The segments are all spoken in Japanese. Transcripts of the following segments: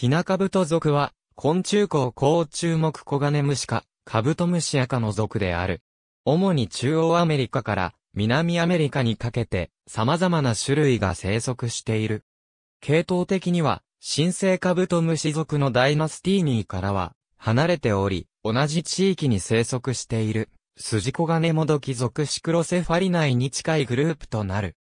ヒナカブト属は、昆虫綱甲虫目コガネムシか、カブトムシアカの属である。主に中央アメリカから南アメリカにかけて様々な種類が生息している。系統的には、新生カブトムシ属のダイナスティーニーからは離れており、同じ地域に生息している、スジコガネモドキ属シクロセファリ内に近いグループとなる。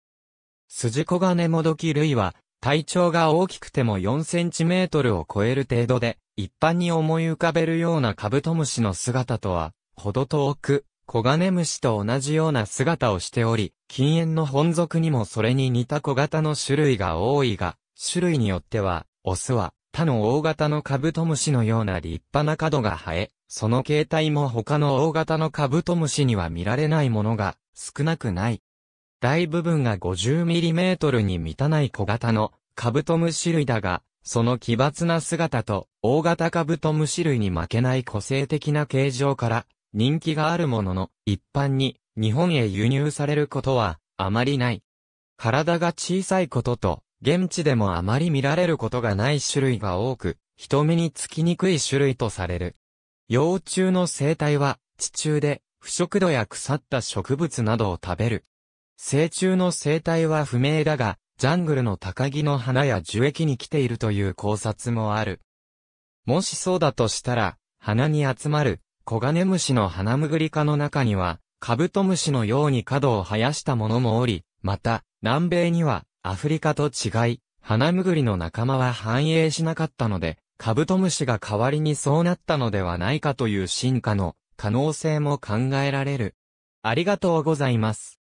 スジコガネモドキ類は、体長が大きくても4センチメートルを超える程度で、一般に思い浮かべるようなカブトムシの姿とは、ほど遠く、コガネムシと同じような姿をしており、禁煙の本属にもそれに似た小型の種類が多いが、種類によっては、オスは他の大型のカブトムシのような立派な角が生え、その形態も他の大型のカブトムシには見られないものが少なくない。大部分が 50mm に満たない小型のカブトムシ類だが、その奇抜な姿と大型カブトムシ類に負けない個性的な形状から人気があるものの一般に日本へ輸入されることはあまりない。体が小さいことと現地でもあまり見られることがない種類が多く、人目につきにくい種類とされる。幼虫の生態は地中で腐食土や腐った植物などを食べる。成虫の生態は不明だが、ジャングルの高木の花や樹液に来ているという考察もある。もしそうだとしたら、花に集まる、コガネムシの花むぐり科の中には、カブトムシのように角を生やしたものもおり、また、南米には、アフリカと違い、花むぐりの仲間は繁栄しなかったので、カブトムシが代わりにそうなったのではないかという進化の可能性も考えられる。ありがとうございます。